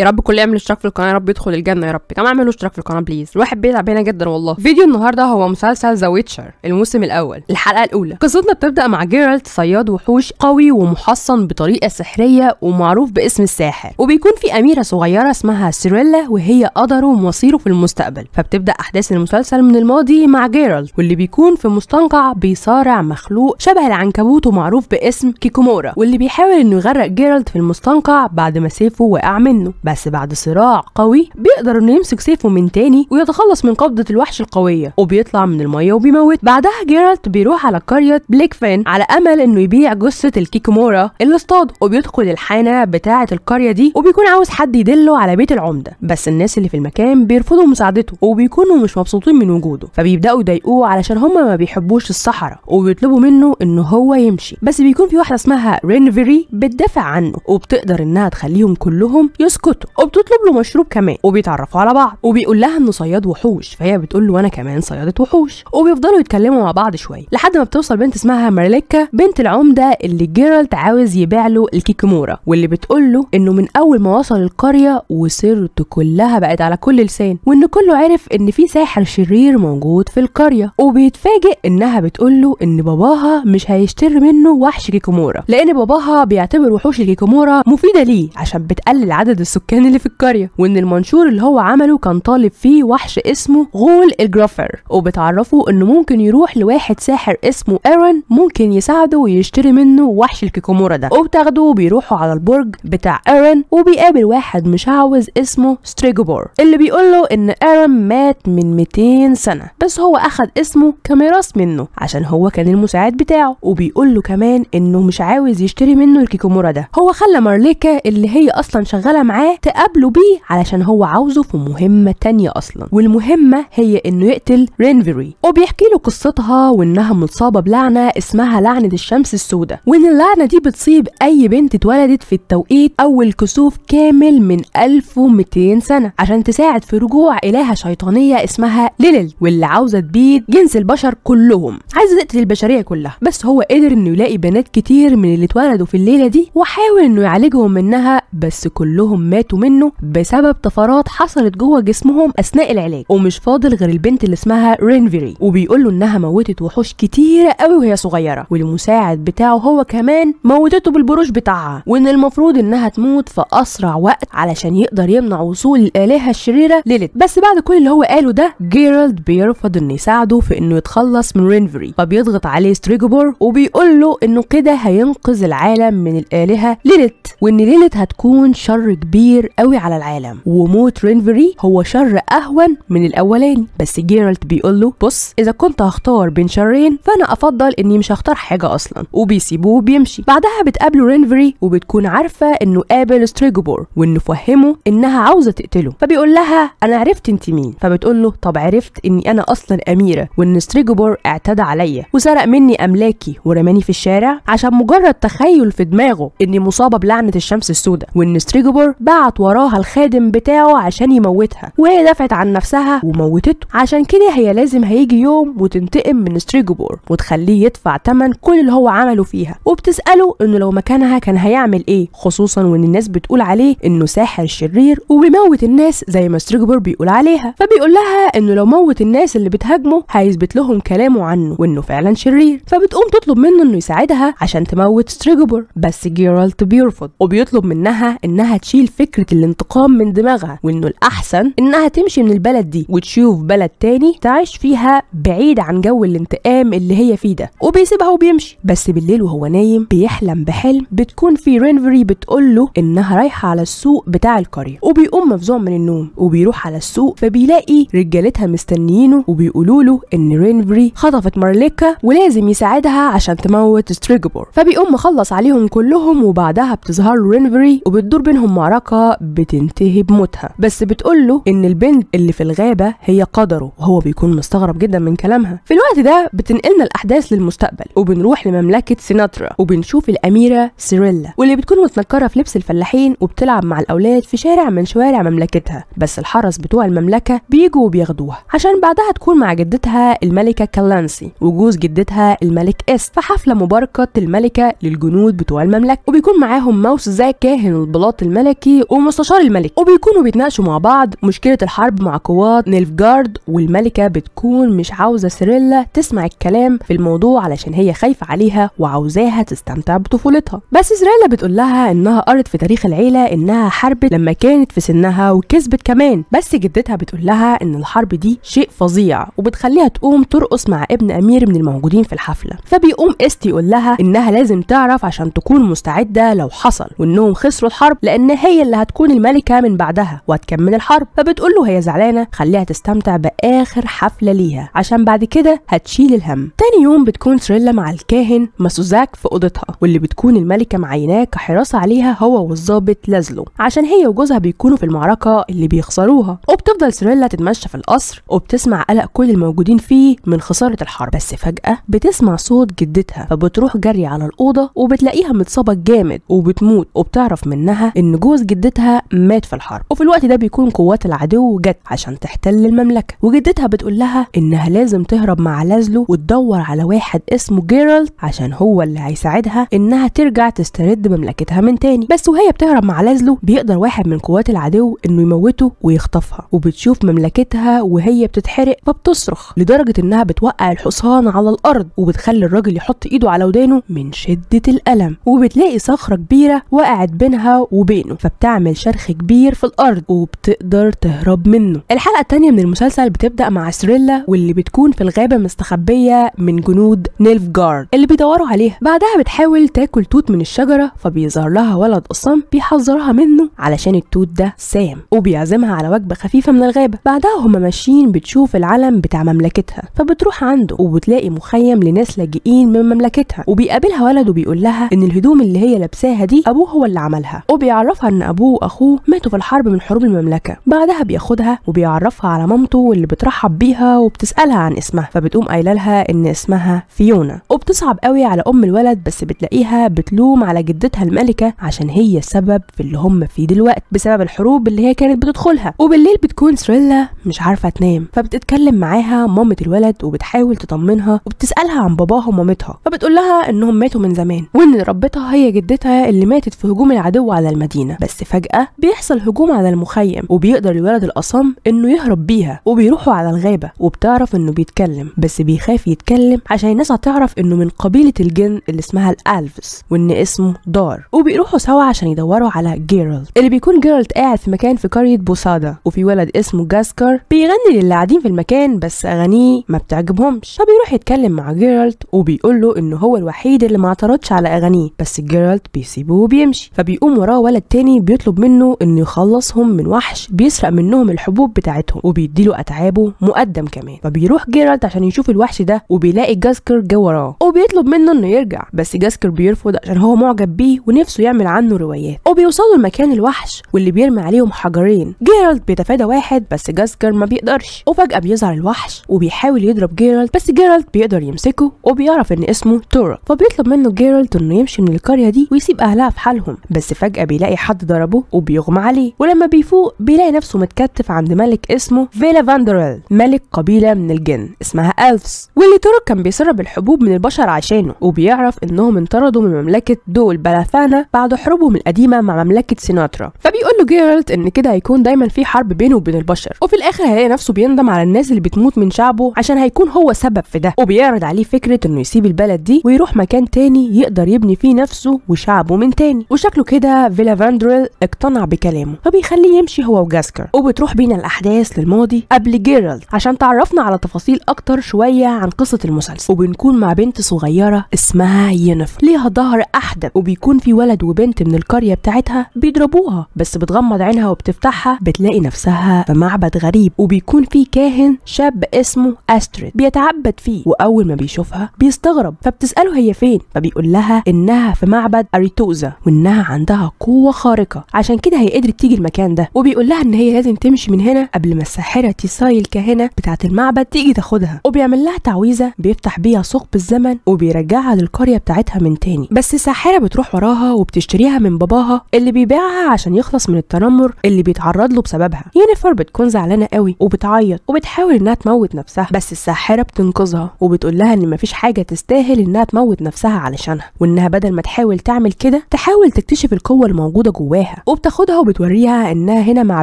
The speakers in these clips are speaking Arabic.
يا رب كل يعمل اشتراك في القناه يا رب يدخل الجنه يا رب كمان اعملوا اشتراك في القناه بليز الواحد بيتعب هنا جدا والله فيديو النهارده هو مسلسل ذا ويتشر الموسم الاول الحلقه الاولى قصتنا بتبدا مع جيرالت صياد وحوش قوي ومحصن بطريقه سحريه ومعروف باسم الساحر وبيكون في اميره صغيره اسمها سيريلا وهي قدره ومصيره في المستقبل فبتبدا احداث المسلسل من الماضي مع جيرالت واللي بيكون في مستنقع بيصارع مخلوق شبه العنكبوت ومعروف باسم كيكومورا واللي بيحاول انه يغرق جيرالت في المستنقع بعد ما سيفه وقع منه بس بعد صراع قوي بيقدر انه يمسك سيفه من تاني ويتخلص من قبضه الوحش القويه وبيطلع من الميه وبيموت بعدها جيرالت بيروح على قريه بليكفين على امل انه يبيع جثه الكيكومورا اللي اصطاده وبيدخل الحانه بتاعه القريه دي وبيكون عاوز حد يدله على بيت العمده بس الناس اللي في المكان بيرفضوا مساعدته وبيكونوا مش مبسوطين من وجوده فبيبداوا يضايقوه علشان هما ما بيحبوش الصحراء وبيطلبوا منه ان هو يمشي بس بيكون في واحده اسمها رينفيري بتدافع عنه وبتقدر انها تخليهم كلهم يسكتوا صياد وبتطلب له مشروب كمان وبيتعرفوا على بعض وبيقول لها انه صياد وحوش فهي بتقول له وانا كمان صياده وحوش وبيفضلوا يتكلموا مع بعض شويه لحد ما بتوصل بنت اسمها ماريليكا بنت العمده اللي جيرالد عاوز يبيع له الكيكيمورا واللي بتقول له انه من اول ما وصل القريه وسيرته كلها بقت على كل لسان وان كله عرف ان في ساحر شرير موجود في القريه وبيتفاجئ انها بتقول له ان باباها مش هيشتري منه وحش كيكومورا لان باباها بيعتبر وحوش الكيكومورا مفيده ليه عشان بتقلل عدد السكان كان اللي في القريه وان المنشور اللي هو عمله كان طالب فيه وحش اسمه غول الجرافر وبتعرفه انه ممكن يروح لواحد ساحر اسمه ايرون ممكن يساعده ويشتري منه وحش الكيكومورا ده وبتاخده وبيروحوا على البرج بتاع ايرون وبيقابل واحد مشعوذ اسمه ستريجوبور اللي بيقول له ان ايرون مات من 200 سنه بس هو اخذ اسمه كاميراس منه عشان هو كان المساعد بتاعه وبيقول له كمان انه مش عاوز يشتري منه الكيكومورا ده هو خلى مارليكا اللي هي اصلا شغاله معاه تقابله بيه علشان هو عاوزه في مهمة تانية أصلا والمهمة هي إنه يقتل رينفيري وبيحكي له قصتها وإنها مصابة بلعنة اسمها لعنة الشمس السوداء وإن اللعنة دي بتصيب أي بنت اتولدت في التوقيت أو الكسوف كامل من 1200 سنة عشان تساعد في رجوع إلهة شيطانية اسمها ليلل واللي عاوزة تبيد جنس البشر كلهم عايزة تقتل البشرية كلها بس هو قدر إنه يلاقي بنات كتير من اللي اتولدوا في الليلة دي وحاول إنه يعالجهم منها بس كلهم ماتوا ماتوا منه بسبب طفرات حصلت جوه جسمهم اثناء العلاج ومش فاضل غير البنت اللي اسمها رينفيري وبيقول له انها موتت وحوش كتيره قوي وهي صغيره والمساعد بتاعه هو كمان موتته بالبروش بتاعها وان المفروض انها تموت في اسرع وقت علشان يقدر يمنع وصول الالهه الشريره ليليت بس بعد كل اللي هو قاله ده جيرالد بيرفض انه يساعده في انه يتخلص من رينفري فبيضغط عليه ستريجوبور وبيقول له انه كده هينقذ العالم من الالهه ليليت وان ليليت هتكون شر كبير كبير قوي على العالم وموت رينفري هو شر اهون من الاولاني بس جيرالت بيقول له بص اذا كنت هختار بين شرين فانا افضل اني مش هختار حاجه اصلا وبيسيبوه وبيمشي بعدها بتقابله رينفري وبتكون عارفه انه قابل ستريجوبور وانه فهمه انها عاوزه تقتله فبيقول لها انا عرفت انت مين فبتقول له طب عرفت اني انا اصلا اميره وان ستريجوبور اعتدى عليا وسرق مني املاكي ورماني في الشارع عشان مجرد تخيل في دماغه اني مصابه بلعنه الشمس السوداء وان ستريجوبور باع بعت وراها الخادم بتاعه عشان يموتها وهي دفعت عن نفسها وموتته عشان كده هي لازم هيجي يوم وتنتقم من ستريجبور وتخليه يدفع تمن كل اللي هو عمله فيها وبتساله انه لو مكانها كان هيعمل ايه خصوصا وان الناس بتقول عليه انه ساحر شرير وبيموت الناس زي ما ستريجبور بيقول عليها فبيقول لها انه لو موت الناس اللي بتهاجمه هيثبت لهم كلامه عنه وانه فعلا شرير فبتقوم تطلب منه انه يساعدها عشان تموت ستريجبور بس جيرالت بيرفض وبيطلب منها انها تشيل فكرة فكرة الانتقام من دماغها وانه الاحسن انها تمشي من البلد دي وتشوف بلد تاني تعيش فيها بعيد عن جو الانتقام اللي هي فيه ده وبيسيبها وبيمشي بس بالليل وهو نايم بيحلم بحلم بتكون في رينفري بتقول له انها رايحة على السوق بتاع القرية وبيقوم مفزوع من النوم وبيروح على السوق فبيلاقي رجالتها مستنيينه وبيقولوا له ان رينفري خطفت مارليكا ولازم يساعدها عشان تموت ستريجبور فبيقوم مخلص عليهم كلهم وبعدها بتظهر رينفري وبتدور بينهم معركة بتنتهي بموتها بس بتقول له ان البنت اللي في الغابة هي قدره وهو بيكون مستغرب جدا من كلامها في الوقت ده بتنقلنا الاحداث للمستقبل وبنروح لمملكة سيناترا وبنشوف الاميرة سيريلا واللي بتكون متنكرة في لبس الفلاحين وبتلعب مع الاولاد في شارع من شوارع مملكتها بس الحرس بتوع المملكة بيجوا وبياخدوها عشان بعدها تكون مع جدتها الملكة كالانسي وجوز جدتها الملك اس في حفلة مباركة الملكة للجنود بتوع المملكة وبيكون معاهم ماوس زي كاهن البلاط الملكي ومستشار الملك وبيكونوا بيتناقشوا مع بعض مشكله الحرب مع قوات نيلفجارد والملكه بتكون مش عاوزه سيريلا تسمع الكلام في الموضوع علشان هي خايفه عليها وعاوزاها تستمتع بطفولتها بس سيريلا بتقول لها انها قرت في تاريخ العيله انها حربت لما كانت في سنها وكسبت كمان بس جدتها بتقول لها ان الحرب دي شيء فظيع وبتخليها تقوم ترقص مع ابن امير من الموجودين في الحفله فبيقوم استي يقول لها انها لازم تعرف عشان تكون مستعده لو حصل وانهم خسروا الحرب لان هي اللي هتكون الملكه من بعدها وهتكمل الحرب فبتقول له هي زعلانه خليها تستمتع باخر حفله ليها عشان بعد كده هتشيل الهم تاني يوم بتكون تريلا مع الكاهن ماسوزاك في اوضتها واللي بتكون الملكه معيناه كحراسه عليها هو والظابط لازلو عشان هي وجوزها بيكونوا في المعركه اللي بيخسروها وبتفضل سريلا تتمشى في القصر وبتسمع قلق كل الموجودين فيه من خساره الحرب بس فجاه بتسمع صوت جدتها فبتروح جري على الاوضه وبتلاقيها متصابه جامد وبتموت وبتعرف منها ان جوز جدتها جدتها مات في الحرب وفي الوقت ده بيكون قوات العدو جت عشان تحتل المملكه وجدتها بتقول لها انها لازم تهرب مع لازلو وتدور على واحد اسمه جيرالد عشان هو اللي هيساعدها انها ترجع تسترد مملكتها من تاني بس وهي بتهرب مع لازلو بيقدر واحد من قوات العدو انه يموته ويخطفها وبتشوف مملكتها وهي بتتحرق فبتصرخ لدرجه انها بتوقع الحصان على الارض وبتخلي الراجل يحط ايده على ودانه من شده الالم وبتلاقي صخره كبيره وقعت بينها وبينه فبتعمل بتعمل شرخ كبير في الارض وبتقدر تهرب منه الحلقه الثانيه من المسلسل بتبدا مع سريلا واللي بتكون في الغابه مستخبيه من جنود جارد اللي بيدوروا عليها بعدها بتحاول تاكل توت من الشجره فبيظهر لها ولد قصام بيحذرها منه علشان التوت ده سام وبيعزمها على وجبه خفيفه من الغابه بعدها هما ماشيين بتشوف العلم بتاع مملكتها فبتروح عنده وبتلاقي مخيم لناس لاجئين من مملكتها وبيقابلها ولد وبيقول لها ان الهدوم اللي هي لابساها دي ابوه هو اللي عملها وبيعرفها ان ابوه أبوه وأخوه ماتوا في الحرب من حروب المملكة بعدها بياخدها وبيعرفها على مامته اللي بترحب بيها وبتسألها عن اسمها فبتقوم قايلة لها إن اسمها فيونا وبتصعب قوي على أم الولد بس بتلاقيها بتلوم على جدتها الملكة عشان هي السبب في اللي هم فيه دلوقتي بسبب الحروب اللي هي كانت بتدخلها وبالليل بتكون سريلا مش عارفة تنام فبتتكلم معاها مامة الولد وبتحاول تطمنها وبتسألها عن باباها ومامتها فبتقول لها إنهم ماتوا من زمان وإن ربتها هي جدتها اللي ماتت في هجوم العدو على المدينة بس فجأة بيحصل هجوم على المخيم وبيقدر الولد الأصم إنه يهرب بيها وبيروحوا على الغابة وبتعرف إنه بيتكلم بس بيخاف يتكلم عشان الناس هتعرف إنه من قبيلة الجن اللي اسمها الألفز وإن اسمه دار وبيروحوا سوا عشان يدوروا على جيرالد اللي بيكون جيرالد قاعد في مكان في قرية بوسادا وفي ولد اسمه جاسكر بيغني للي قاعدين في المكان بس أغانيه ما بتعجبهمش فبيروح يتكلم مع جيرالد وبيقول له إنه هو الوحيد اللي ما اعترضش على أغانيه بس جيرالد بيسيبه وبيمشي فبيقوم وراه ولد تاني بيطلب منه انه يخلصهم من وحش بيسرق منهم الحبوب بتاعتهم وبيديله اتعابه مقدم كمان فبيروح جيرالد عشان يشوف الوحش ده وبيلاقي جاسكر جه وراه وبيطلب منه انه يرجع بس جاسكر بيرفض عشان هو معجب بيه ونفسه يعمل عنه روايات وبيوصلوا لمكان الوحش واللي بيرمي عليهم حجرين جيرالد بيتفادى واحد بس جاسكر ما بيقدرش وفجاه بيظهر الوحش وبيحاول يضرب جيرالد بس جيرالد بيقدر يمسكه وبيعرف ان اسمه تورا فبيطلب منه جيرالد انه يمشي من القريه دي ويسيب اهلها في حالهم بس فجاه بيلاقي حد ضرب بيضربه وبيغمى عليه ولما بيفوق بيلاقي نفسه متكتف عند ملك اسمه فيلا فاندريل ملك قبيله من الجن اسمها الفس واللي ترك كان بيسرب الحبوب من البشر عشانه وبيعرف انهم انطردوا من مملكه دول بلاثانا بعد حروبهم القديمه مع مملكه سيناترا فبيقول له جيرالد ان كده هيكون دايما في حرب بينه وبين البشر وفي الاخر هيلاقي نفسه بيندم على الناس اللي بتموت من شعبه عشان هيكون هو سبب في ده وبيعرض عليه فكره انه يسيب البلد دي ويروح مكان تاني يقدر يبني فيه نفسه وشعبه من تاني وشكله كده فيلا فاندريل اقتنع بكلامه فبيخليه يمشي هو وجاسكر وبتروح بينا الاحداث للماضي قبل جيرالد عشان تعرفنا على تفاصيل اكتر شويه عن قصه المسلسل وبنكون مع بنت صغيره اسمها يينيفر ليها ظهر احدب وبيكون في ولد وبنت من القريه بتاعتها بيضربوها بس بتغمض عينها وبتفتحها بتلاقي نفسها في معبد غريب وبيكون في كاهن شاب اسمه استريد بيتعبد فيه واول ما بيشوفها بيستغرب فبتساله هي فين فبيقول لها انها في معبد اريتوزا وانها عندها قوه خارقه عشان كده هي قدرت تيجي المكان ده وبيقول لها ان هي لازم تمشي من هنا قبل ما الساحره تيساي الكاهنه بتاعه المعبد تيجي تاخدها وبيعمل لها تعويذه بيفتح بيها ثقب الزمن وبيرجعها للقريه بتاعتها من تاني بس الساحره بتروح وراها وبتشتريها من باباها اللي بيبيعها عشان يخلص من التنمر اللي بيتعرض له بسببها يينيفر بتكون زعلانه قوي وبتعيط وبتحاول انها تموت نفسها بس الساحره بتنقذها وبتقول لها ان مفيش حاجه تستاهل انها تموت نفسها علشانها وانها بدل ما تحاول تعمل كده تحاول تكتشف القوه الموجوده جواها وبتاخدها وبتوريها انها هنا مع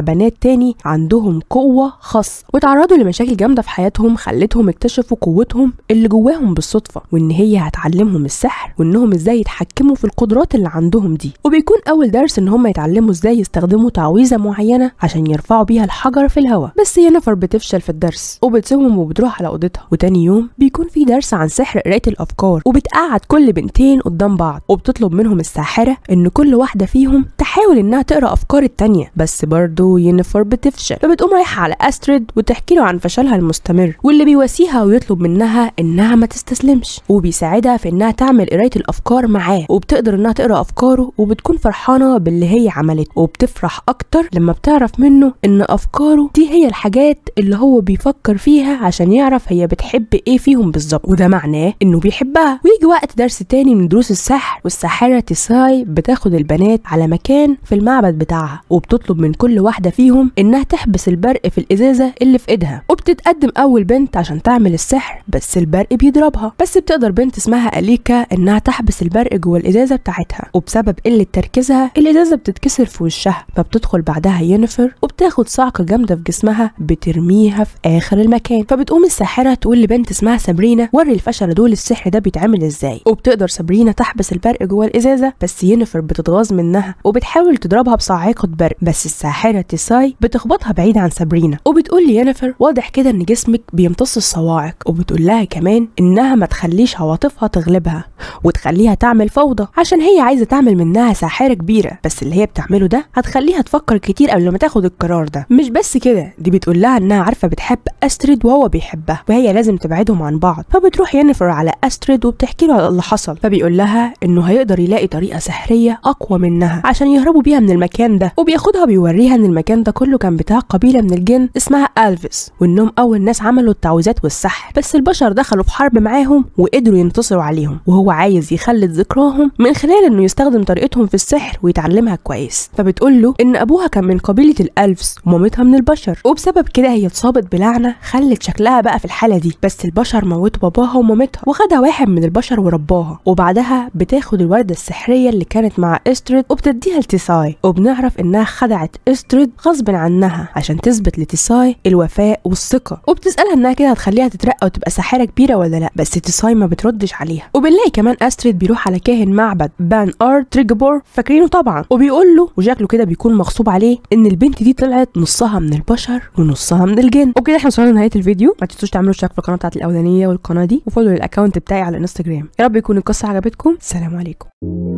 بنات تاني عندهم قوه خاصه وتعرضوا لمشاكل جامده في حياتهم خلتهم اكتشفوا قوتهم اللي جواهم بالصدفه وان هي هتعلمهم السحر وانهم ازاي يتحكموا في القدرات اللي عندهم دي وبيكون اول درس ان هم يتعلموا ازاي يستخدموا تعويذه معينه عشان يرفعوا بيها الحجر في الهواء بس ينفر بتفشل في الدرس وبتسيبهم وبتروح على اوضتها وتاني يوم بيكون في درس عن سحر قرايه الافكار وبتقعد كل بنتين قدام بعض وبتطلب منهم الساحره ان كل واحده فيهم تحاول انها تقرا افكار التانية بس برضه ينفر بتفشل فبتقوم رايحه على استريد وتحكي له عن فشلها المستمر واللي بيواسيها ويطلب منها انها ما تستسلمش وبيساعدها في انها تعمل قرايه الافكار معاه وبتقدر انها تقرا افكاره وبتكون فرحانه باللي هي عملته وبتفرح اكتر لما بتعرف منه ان افكاره دي هي الحاجات اللي هو بيفكر فيها عشان يعرف هي بتحب ايه فيهم بالظبط وده معناه انه بيحبها ويجي وقت درس تاني من دروس السحر والساحره تساي بتاخد البنات على مكان في في المعبد بتاعها وبتطلب من كل واحده فيهم انها تحبس البرق في الازازه اللي في ايدها وبتتقدم اول بنت عشان تعمل السحر بس البرق بيضربها بس بتقدر بنت اسمها اليكا انها تحبس البرق جوه الازازه بتاعتها وبسبب قله تركيزها الازازه بتتكسر في وشها فبتدخل بعدها ينفر وبتاخد صعقه جامده في جسمها بترميها في اخر المكان فبتقوم الساحره تقول لبنت اسمها سابرينا وري الفشل دول السحر ده بيتعمل ازاي وبتقدر سابرينا تحبس البرق جوه الازازه بس ينفر بتتغاظ منها وبتحاول بتضربها بصاعقة برق بس الساحرة تساي بتخبطها بعيد عن سابرينا وبتقول يانفر واضح كده إن جسمك بيمتص الصواعق وبتقول لها كمان إنها ما تخليش عواطفها تغلبها وتخليها تعمل فوضى عشان هي عايزة تعمل منها ساحرة كبيرة بس اللي هي بتعمله ده هتخليها تفكر كتير قبل ما تاخد القرار ده مش بس كده دي بتقول لها إنها عارفة بتحب أستريد وهو بيحبها وهي لازم تبعدهم عن بعض فبتروح يانفر على أستريد وبتحكي له على اللي حصل فبيقول لها إنه هيقدر يلاقي طريقة سحرية أقوى منها عشان يهربوا بيها بيجريها من المكان ده وبياخدها وبيوريها ان المكان ده كله كان بتاع قبيله من الجن اسمها الفيس وانهم اول ناس عملوا التعويذات والسحر بس البشر دخلوا في حرب معاهم وقدروا ينتصروا عليهم وهو عايز يخلد ذكراهم من خلال انه يستخدم طريقتهم في السحر ويتعلمها كويس فبتقول له ان ابوها كان من قبيله الالفس ومامتها من البشر وبسبب كده هي اتصابت بلعنه خلت شكلها بقى في الحاله دي بس البشر موتوا باباها ومامتها وخدها واحد من البشر ورباها وبعدها بتاخد الورده السحريه اللي كانت مع استريد وبتديها لتسعه لتيساي وبنعرف انها خدعت استرد غصب عنها عشان تثبت لتيساي الوفاء والثقه وبتسالها انها كده هتخليها تترقى وتبقى ساحره كبيره ولا لا بس تيساي ما بتردش عليها وبنلاقي كمان استريد بيروح على كاهن معبد بان ار تريجبور فاكرينه طبعا وبيقول له وشكله كده بيكون مغصوب عليه ان البنت دي طلعت نصها من البشر ونصها من الجن وبكده احنا وصلنا لنهايه الفيديو ما تنسوش تعملوا اشتراك في القناه بتاعت الاولانيه والقناه دي وفولو الاكونت بتاعي على الانستجرام يا رب يكون القصه عجبتكم سلام عليكم